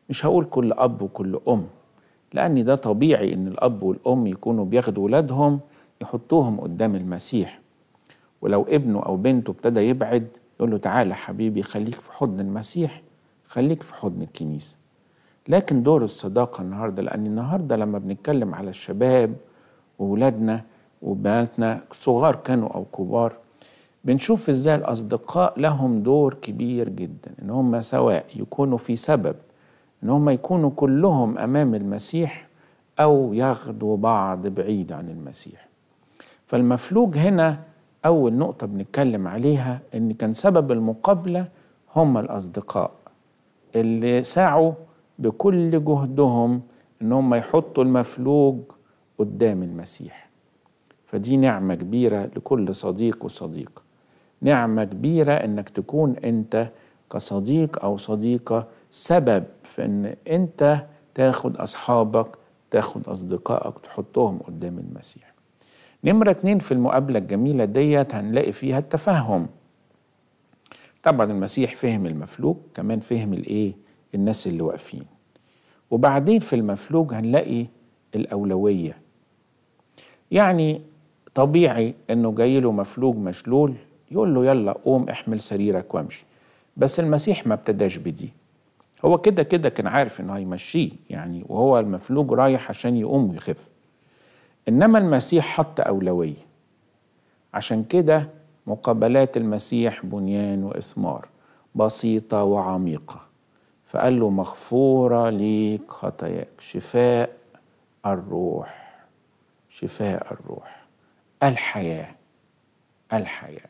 مش هقول كل أب وكل أم لأن ده طبيعي إن الأب والأم يكونوا بياخدوا ولادهم يحطوهم قدام المسيح ولو ابنه أو بنته ابتدى يبعد يقول له تعالى حبيبي خليك في حضن المسيح خليك في حضن الكنيسة لكن دور الصداقة النهاردة لأن النهاردة لما بنتكلم على الشباب وولادنا وبناتنا صغار كانوا أو كبار بنشوف ازاي الأصدقاء لهم دور كبير جدا إن هم سواء يكونوا في سبب إن هم يكونوا كلهم أمام المسيح أو ياخدوا بعض بعيد عن المسيح فالمفلوج هنا أول نقطة بنتكلم عليها إن كان سبب المقابلة هم الأصدقاء اللي سعوا بكل جهدهم إن هم يحطوا المفلوج قدام المسيح فدي نعمة كبيرة لكل صديق وصديقة نعمة كبيرة إنك تكون أنت كصديق أو صديقة سبب في إن أنت تاخد أصحابك تاخد أصدقائك تحطهم قدام المسيح نمرة اتنين في المقابلة الجميلة ديت هنلاقي فيها التفهم طبعا المسيح فهم المفلوج كمان فهم الايه الناس اللي واقفين وبعدين في المفلوج هنلاقي الأولوية يعني طبيعي انه جاي له مفلوج مشلول يقول له يلا قوم احمل سريرك وامشي بس المسيح ما ابتداش بدي هو كده كده كان عارف انه هيمشيه يعني وهو المفلوج رايح عشان يقوم ويخف إنما المسيح حط أولوية عشان كده مقابلات المسيح بنيان وإثمار بسيطة وعميقة فقال له مغفورة ليك خطاياك شفاء الروح شفاء الروح الحياة الحياة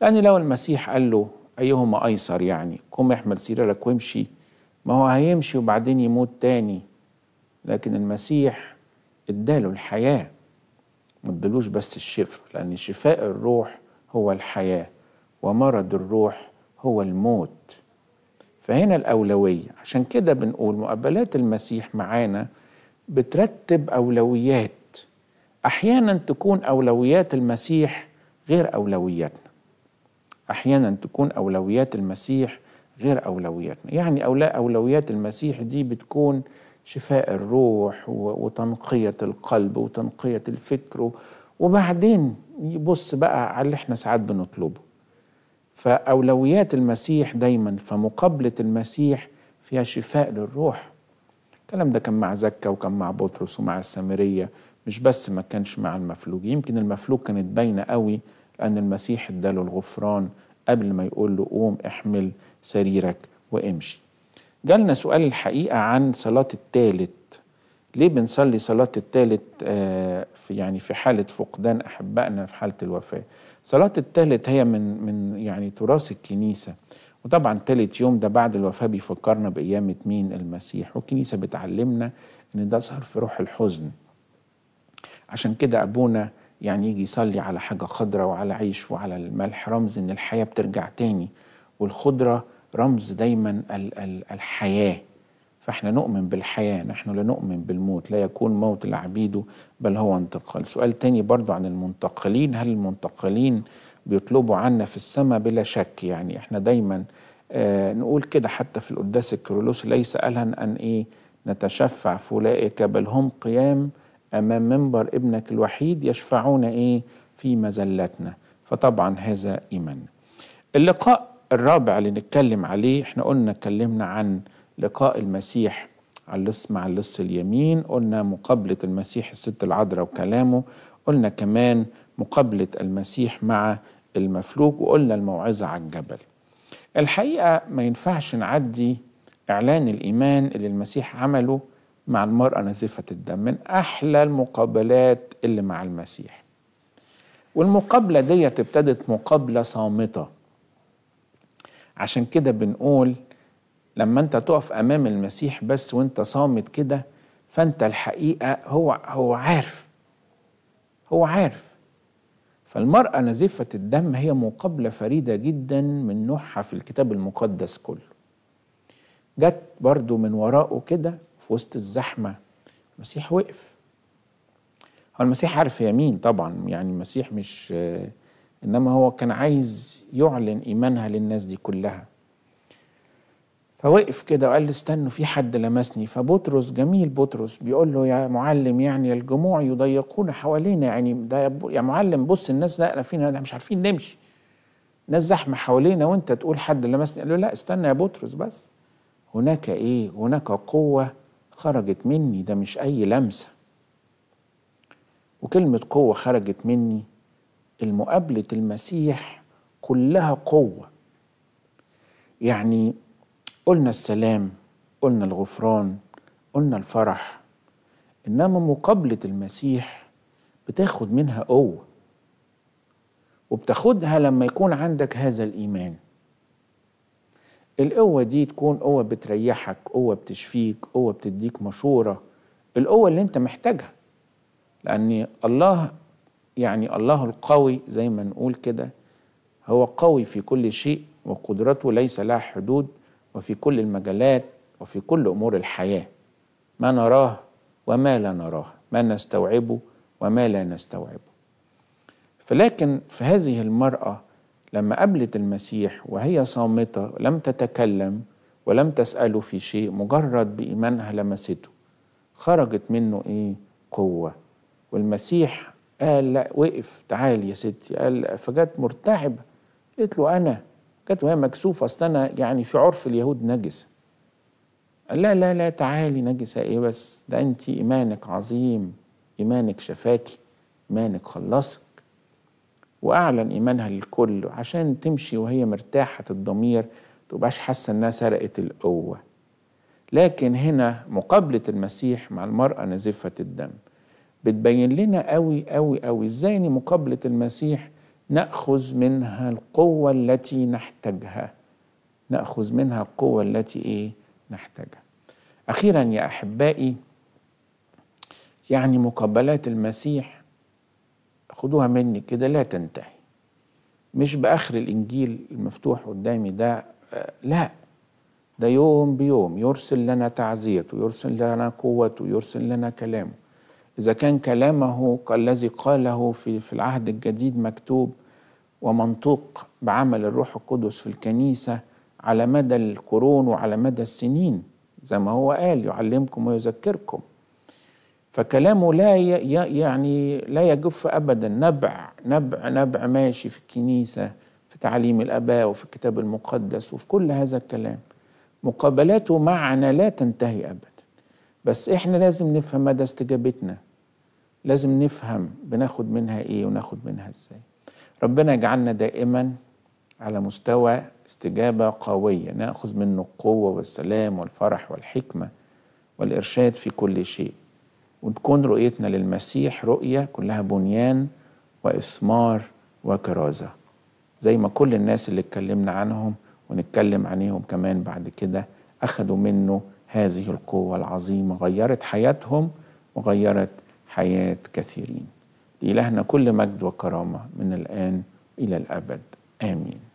لأن لو المسيح قال له أيهما أيسر يعني قم احمل سريرك وامشي ما هو هيمشي وبعدين يموت تاني لكن المسيح اداله الحياة ما ادالوش بس الشفاء لأن شفاء الروح هو الحياة ومرض الروح هو الموت فهنا الأولوية عشان كده بنقول مقابلات المسيح معانا بترتب أولويات أحيانا تكون أولويات المسيح غير أولوياتنا أحيانا تكون أولويات المسيح غير أولوياتنا يعني أولويات المسيح دي بتكون شفاء الروح وتنقية القلب وتنقية الفكر وبعدين يبص بقى على اللي احنا ساعات بنطلبه فأولويات المسيح دايما فمقابلة المسيح فيها شفاء للروح الكلام ده كان مع زكا وكان مع بطرس ومع السامرية مش بس ما كانش مع المفلوج يمكن المفلوج كانت باينة قوي لأن المسيح اداله الغفران قبل ما يقول له قوم احمل سريرك وامشي جالنا سؤال الحقيقة عن صلاة التالت ليه بنصلي صلاة التالت آه، في يعني في حالة فقدان أحبائنا في حالة الوفاة صلاة التالت هي من من يعني تراث الكنيسة وطبعا تالت يوم ده بعد الوفاة بيفكرنا بقيامة مين المسيح والكنيسة بتعلمنا إن ده ظهر في روح الحزن عشان كده أبونا يعني يجي يصلي على حاجة خضرة وعلى عيش وعلى الملح رمز إن الحياة بترجع تاني والخضرة رمز دايما الحياة فاحنا نؤمن بالحياة نحن لا نؤمن بالموت لا يكون موت لعبيده بل هو انتقال سؤال تاني برضو عن المنتقلين هل المنتقلين بيطلبوا عنا في السماء بلا شك يعني احنا دايما آه نقول كده حتى في القداس الكيرلوس ليس ألهن أن إيه نتشفع في أولئك بل هم قيام أمام منبر ابنك الوحيد يشفعون إيه في مزلتنا فطبعا هذا إيمان اللقاء الرابع اللي نتكلم عليه احنا قلنا اتكلمنا عن لقاء المسيح على اللص مع اللص اليمين قلنا مقابلة المسيح الست العذراء وكلامه قلنا كمان مقابلة المسيح مع المفلوج وقلنا الموعظة على الجبل الحقيقة ما ينفعش نعدي إعلان الإيمان اللي المسيح عمله مع المرأة نزفة الدم من أحلى المقابلات اللي مع المسيح والمقابلة ديت ابتدت مقابلة صامتة عشان كده بنقول لما انت تقف امام المسيح بس وانت صامت كده فانت الحقيقه هو هو عارف هو عارف فالمرأة نزفة الدم هي مقابلة فريدة جدا من نوعها في الكتاب المقدس كله جت برضو من وراءه كده في وسط الزحمة المسيح وقف هو المسيح عارف هي مين طبعا يعني المسيح مش إنما هو كان عايز يعلن إيمانها للناس دي كلها فوقف كده وقال لي استنوا في حد لمسني فبطرس جميل بطرس بيقول له يا معلم يعني الجموع يضيقون حوالينا يعني ده يا معلم بص الناس ناقله فينا احنا مش عارفين نمشي ناس زحمه حوالينا وانت تقول حد لمسني قال له لا استنى يا بطرس بس هناك ايه هناك قوه خرجت مني ده مش اي لمسه وكلمه قوه خرجت مني المقابلة المسيح كلها قوة يعني قلنا السلام قلنا الغفران قلنا الفرح إنما مقابلة المسيح بتاخد منها قوة وبتاخدها لما يكون عندك هذا الإيمان القوة دي تكون قوة بتريحك قوة بتشفيك قوة بتديك مشورة القوة اللي انت محتاجها لأن الله يعني الله القوي زي ما نقول كده هو قوي في كل شيء وقدرته ليس لها حدود وفي كل المجالات وفي كل أمور الحياة ما نراه وما لا نراه ما نستوعبه وما لا نستوعبه فلكن في هذه المرأة لما قابلت المسيح وهي صامتة لم تتكلم ولم تسأله في شيء مجرد بإيمانها لمسته خرجت منه إيه قوة والمسيح قال لا وقف تعال يا ستي قال فجت مرتعبة قالت له أنا كانت وهي مكسوفة أصل أنا يعني في عرف اليهود نجسة قال لا لا لا تعالي نجسة إيه بس ده أنت إيمانك عظيم إيمانك شفاكي إيمانك خلصك وأعلن إيمانها للكل عشان تمشي وهي مرتاحة الضمير تبقاش حاسة إنها سرقت القوة لكن هنا مقابلة المسيح مع المرأة نزفة الدم بتبين لنا قوي قوي قوي ازاي ان مقابله المسيح ناخذ منها القوه التي نحتاجها ناخذ منها القوه التي ايه نحتاجها اخيرا يا احبائي يعني مقابلات المسيح خدوها مني كده لا تنتهي مش باخر الانجيل المفتوح قدامي ده آه، لا ده يوم بيوم يرسل لنا تعزيته يرسل لنا قوته يرسل لنا كلامه إذا كان كلامه الذي قاله في, في العهد الجديد مكتوب ومنطوق بعمل الروح القدس في الكنيسة على مدى القرون وعلى مدى السنين زي ما هو قال يعلمكم ويذكركم فكلامه لا يعني لا يجف ابدا نبع نبع نبع ماشي في الكنيسه في تعليم الاباء وفي الكتاب المقدس وفي كل هذا الكلام مقابلاته معنا لا تنتهي ابدا بس احنا لازم نفهم مدى استجابتنا لازم نفهم بناخد منها ايه وناخد منها ازاي ربنا يجعلنا دائما على مستوى استجابه قويه ناخذ منه القوه والسلام والفرح والحكمه والارشاد في كل شيء وتكون رؤيتنا للمسيح رؤيه كلها بنيان واثمار وكرازه زي ما كل الناس اللي اتكلمنا عنهم ونتكلم عليهم كمان بعد كده اخذوا منه هذه القوه العظيمه غيرت حياتهم وغيرت حياة كثيرين لإلهنا كل مجد وكرامة من الآن إلى الأبد آمين